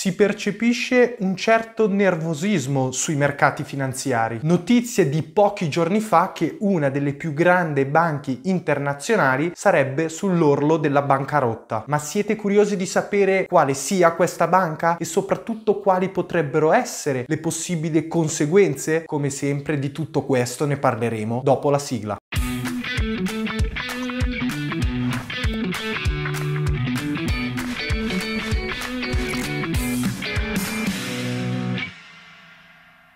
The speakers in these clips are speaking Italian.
si percepisce un certo nervosismo sui mercati finanziari. Notizie di pochi giorni fa che una delle più grandi banche internazionali sarebbe sull'orlo della bancarotta. Ma siete curiosi di sapere quale sia questa banca e soprattutto quali potrebbero essere le possibili conseguenze? Come sempre di tutto questo ne parleremo dopo la sigla.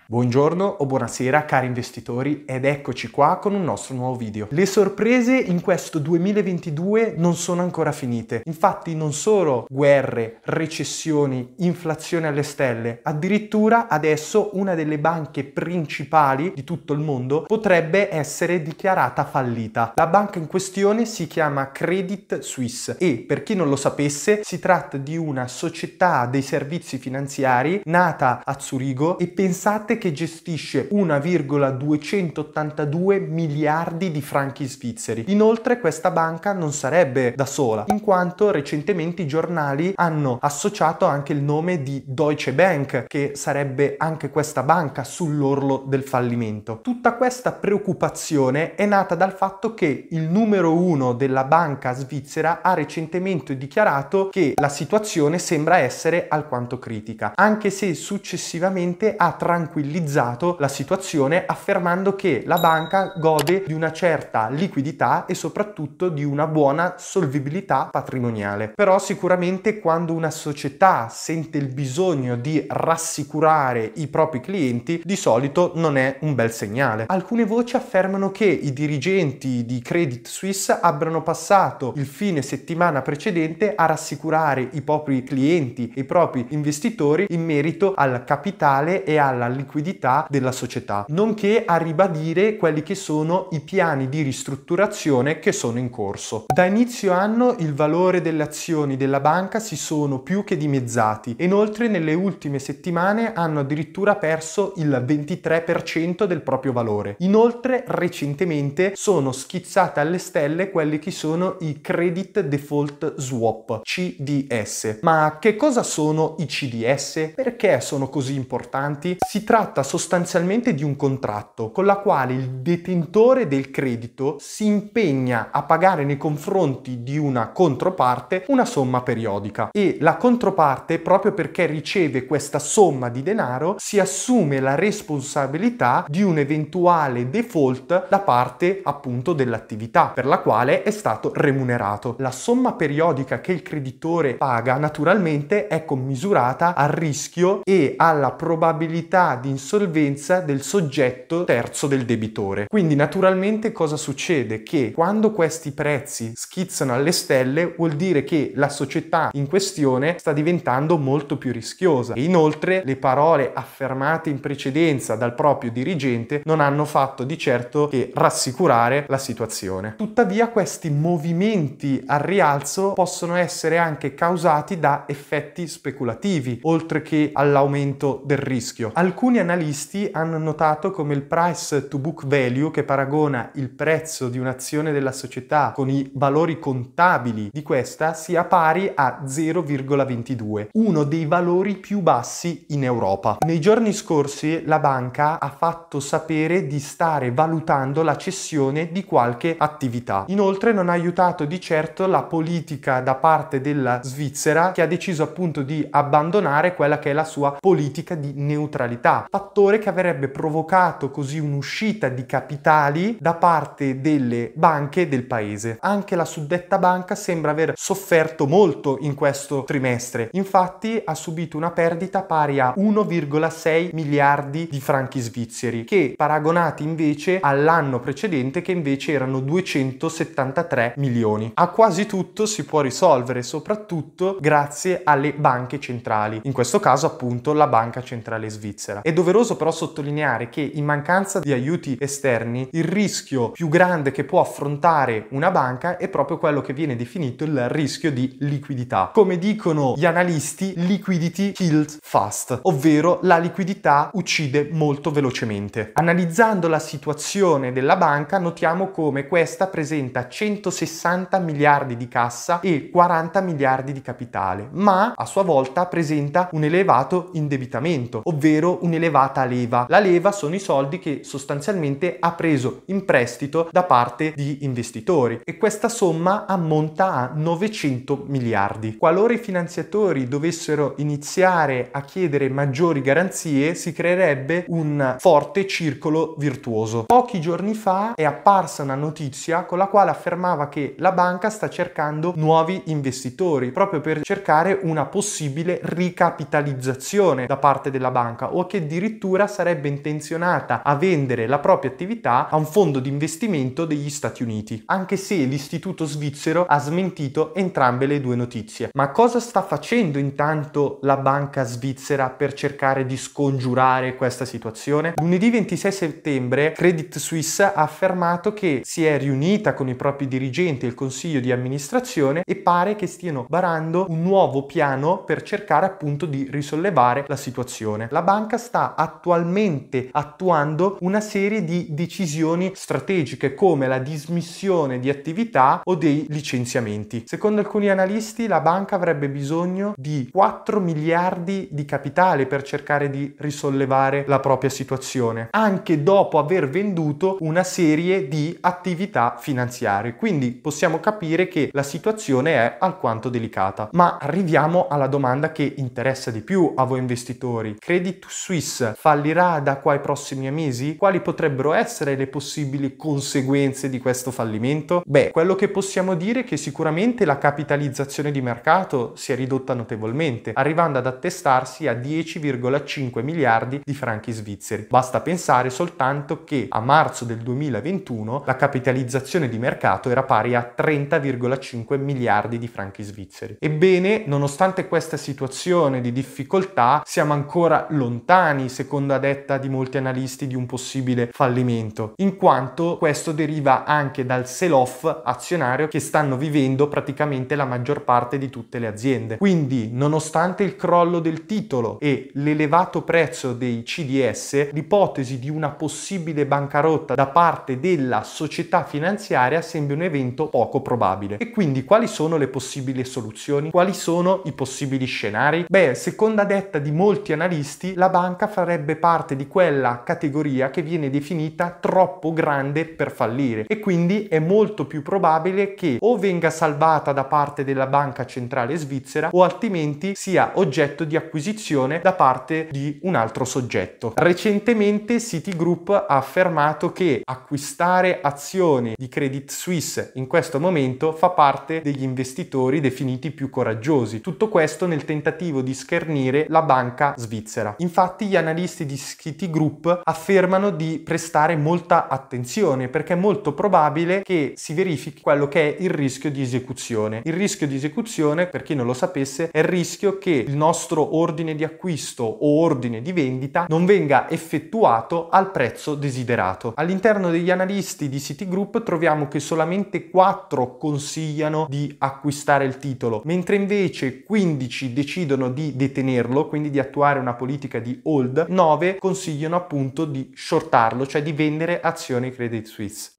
Buongiorno o buonasera cari investitori ed eccoci qua con un nostro nuovo video. Le sorprese in questo 2022 non sono ancora finite. Infatti non solo guerre, recessioni, inflazione alle stelle, addirittura adesso una delle banche principali di tutto il mondo potrebbe essere dichiarata fallita. La banca in questione si chiama Credit Suisse e per chi non lo sapesse si tratta di una società dei servizi finanziari nata a Zurigo e pensate parte che gestisce 1,282 miliardi di franchi svizzeri. Inoltre questa banca non sarebbe da sola, in quanto recentemente i giornali hanno associato anche il nome di Deutsche Bank, che sarebbe anche questa banca sull'orlo del fallimento. Tutta questa preoccupazione è nata dal fatto che il numero uno della banca svizzera ha recentemente dichiarato che la situazione sembra essere alquanto critica, anche se successivamente ha tranquillizzato tranquillizzato la situazione affermando che la banca gode di una certa liquidità e soprattutto di una buona solvibilità patrimoniale. Però sicuramente quando una società sente il bisogno di rassicurare i propri clienti, di solito non è un bel segnale. Alcune voci affermano che i dirigenti di Credit Suisse abbiano passato il fine settimana precedente a rassicurare i propri clienti e i propri investitori in merito al capitale e alla liquidità liquidità della società, nonché a ribadire quelli che sono i piani di ristrutturazione che sono in corso. Da inizio anno il valore delle azioni della banca si sono più che dimezzati e inoltre nelle ultime settimane hanno addirittura perso il 23% del proprio valore. Inoltre recentemente sono schizzate alle stelle quelli che sono i Credit Default Swap, CDS. Ma che cosa sono i CDS? Perché sono così importanti? Si tratta tratta sostanzialmente di un contratto con la quale il detentore del credito si impegna a pagare nei confronti di una controparte una somma periodica e la controparte proprio perché riceve questa somma di denaro si assume la responsabilità di un eventuale default da parte appunto dell'attività per la quale è stato remunerato. La somma periodica che il creditore paga naturalmente è commisurata al rischio e alla probabilità di insolvenza del soggetto terzo del debitore. Quindi naturalmente cosa succede? Che quando questi prezzi schizzano alle stelle vuol dire che la società in questione sta diventando molto più rischiosa e inoltre le parole affermate in precedenza dal proprio dirigente non hanno fatto di certo che rassicurare la situazione. Tuttavia questi movimenti al rialzo possono essere anche causati da effetti speculativi oltre che all'aumento del rischio. Alcuni analisti hanno notato come il price to book value, che paragona il prezzo di un'azione della società con i valori contabili di questa, sia pari a 0,22, uno dei valori più bassi in Europa. Nei giorni scorsi la banca ha fatto sapere di stare valutando la cessione di qualche attività. Inoltre non ha aiutato di certo la politica da parte della Svizzera che ha deciso appunto di abbandonare quella che è la sua politica di neutralità fattore che avrebbe provocato così un'uscita di capitali da parte delle banche del paese. Anche la suddetta banca sembra aver sofferto molto in questo trimestre, infatti ha subito una perdita pari a 1,6 miliardi di franchi svizzeri, che paragonati invece all'anno precedente che invece erano 273 milioni. A quasi tutto si può risolvere soprattutto grazie alle banche centrali, in questo caso appunto la Banca Centrale Svizzera. E doveroso però sottolineare che in mancanza di aiuti esterni il rischio più grande che può affrontare una banca è proprio quello che viene definito il rischio di liquidità. Come dicono gli analisti, liquidity kills fast, ovvero la liquidità uccide molto velocemente. Analizzando la situazione della banca notiamo come questa presenta 160 miliardi di cassa e 40 miliardi di capitale, ma a sua volta presenta un elevato indebitamento, ovvero un elevato elevata leva. La leva sono i soldi che sostanzialmente ha preso in prestito da parte di investitori e questa somma ammonta a 900 miliardi. Qualora i finanziatori dovessero iniziare a chiedere maggiori garanzie si creerebbe un forte circolo virtuoso. Pochi giorni fa è apparsa una notizia con la quale affermava che la banca sta cercando nuovi investitori proprio per cercare una possibile ricapitalizzazione da parte della banca o che di addirittura sarebbe intenzionata a vendere la propria attività a un fondo di investimento degli Stati Uniti, anche se l'istituto svizzero ha smentito entrambe le due notizie. Ma cosa sta facendo intanto la banca svizzera per cercare di scongiurare questa situazione? Lunedì 26 settembre Credit Suisse ha affermato che si è riunita con i propri dirigenti e il consiglio di amministrazione e pare che stiano barando un nuovo piano per cercare appunto di risollevare la situazione. La banca sta attualmente attuando una serie di decisioni strategiche come la dismissione di attività o dei licenziamenti. Secondo alcuni analisti la banca avrebbe bisogno di 4 miliardi di capitale per cercare di risollevare la propria situazione, anche dopo aver venduto una serie di attività finanziarie. Quindi possiamo capire che la situazione è alquanto delicata. Ma arriviamo alla domanda che interessa di più a voi investitori. Credit Suisse Fitch fallirà da qua ai prossimi mesi? Quali potrebbero essere le possibili conseguenze di questo fallimento? Beh, quello che possiamo dire è che sicuramente la capitalizzazione di mercato si è ridotta notevolmente, arrivando ad attestarsi a 10,5 miliardi di franchi svizzeri. Basta pensare soltanto che a marzo del 2021 la capitalizzazione di mercato era pari a 30,5 miliardi di franchi svizzeri. Ebbene, nonostante questa situazione di difficoltà, siamo ancora lontani domani, secondo detta di molti analisti, di un possibile fallimento, in quanto questo deriva anche dal sell-off azionario che stanno vivendo praticamente la maggior parte di tutte le aziende. Quindi, nonostante il crollo del titolo e l'elevato prezzo dei CDS, l'ipotesi di una possibile bancarotta da parte della società finanziaria sembra un evento poco probabile. E quindi quali sono le possibili soluzioni? Quali sono i possibili scenari? Beh, seconda detta di molti analisti, la banca farebbe parte di quella categoria che viene definita troppo grande per fallire e quindi è molto più probabile che o venga salvata da parte della banca centrale svizzera o altrimenti sia oggetto di acquisizione da parte di un altro soggetto. Recentemente Citigroup ha affermato che acquistare azioni di Credit Suisse in questo momento fa parte degli investitori definiti più coraggiosi. Tutto questo nel tentativo di schernire la banca svizzera. Infatti gli analisti di Skitty Group affermano di prestare molta attenzione perché è molto probabile che si verifichi quello che è il rischio di esecuzione. Il rischio di esecuzione, per chi non lo sapesse, è il rischio che il nostro ordine di acquisto o ordine di vendita non venga effettuato al prezzo desiderato. All'interno degli analisti di Citigroup troviamo che solamente 4 consigliano di acquistare il titolo, mentre invece 15 decidono di detenerlo, quindi di attuare una politica di holding hold, 9 consigliano appunto di shortarlo, cioè di vendere azioni Credit Suisse.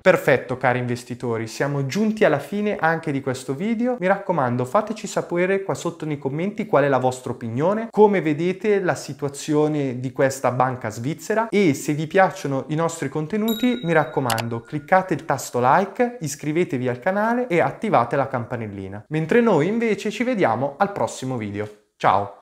Perfetto cari investitori, siamo giunti alla fine anche di questo video. Mi raccomando fateci sapere qua sotto nei commenti qual è la vostra opinione, come vedete la situazione di questa banca svizzera e se vi piacciono i nostri contenuti mi raccomando cliccate il tasto like, iscrivetevi al canale e attivate la campanellina. Mentre noi invece ci vediamo al prossimo video. Ciao!